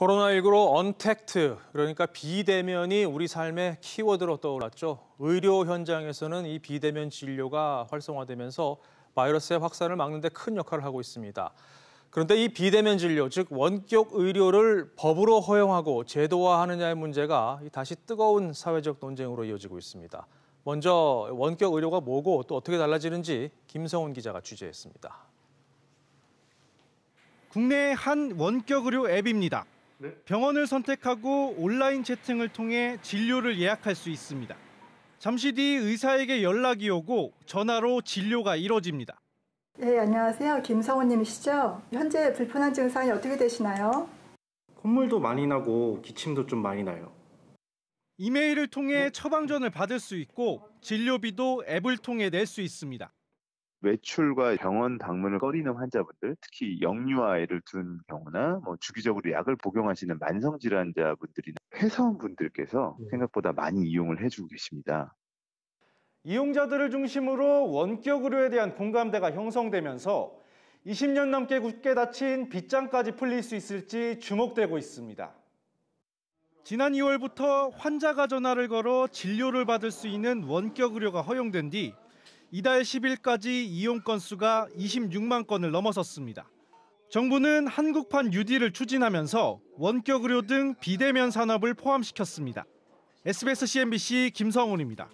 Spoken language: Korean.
코로나19로 언택트, 그러니까 비대면이 우리 삶의 키워드로 떠올랐죠. 의료 현장에서는 이 비대면 진료가 활성화되면서 바이러스의 확산을 막는 데 큰 역할을 하고 있습니다. 그런데 이 비대면 진료, 즉 원격 의료를 법으로 허용하고 제도화하느냐의 문제가 다시 뜨거운 사회적 논쟁으로 이어지고 있습니다. 먼저 원격 의료가 뭐고 또 어떻게 달라지는지 김성훈 기자가 취재했습니다. 국내의 한 원격 의료 앱입니다. 네. 병원을 선택하고 온라인 채팅을 통해 진료를 예약할 수 있습니다. 잠시 뒤 의사에게 연락이 오고 전화로 진료가 이뤄집니다. 네, 안녕하세요. 김성호님이시죠? 현재 불편한 증상이 어떻게 되시나요? 콧물도 많이 나고 기침도 좀 많이 나요. 이메일을 통해 처방전을 받을 수 있고 진료비도 앱을 통해 낼 수 있습니다. 외출과 병원 방문을 꺼리는 환자분들, 특히 영유아애를둔 경우나 뭐 주기적으로 약을 복용하시는 만성 질환자분들이나 회사원분들께서 네. 생각보다 많이 이용을 해주고 계십니다. 이용자들을 중심으로 원격 의료에 대한 공감대가 형성되면서 20년 넘게 굳게 닫힌 빗장까지 풀릴 수 있을지 주목되고 있습니다. 지난 2월부터 환자가 전화를 걸어 진료를 받을 수 있는 원격 의료가 허용된 뒤 이달 10일까지 이용 건수가 26만 건을 넘어섰습니다. 정부는 한국판 유디를 추진하면서 원격 의료 등 비대면 산업을 포함시켰습니다. SBS CNBC 김성훈입니다.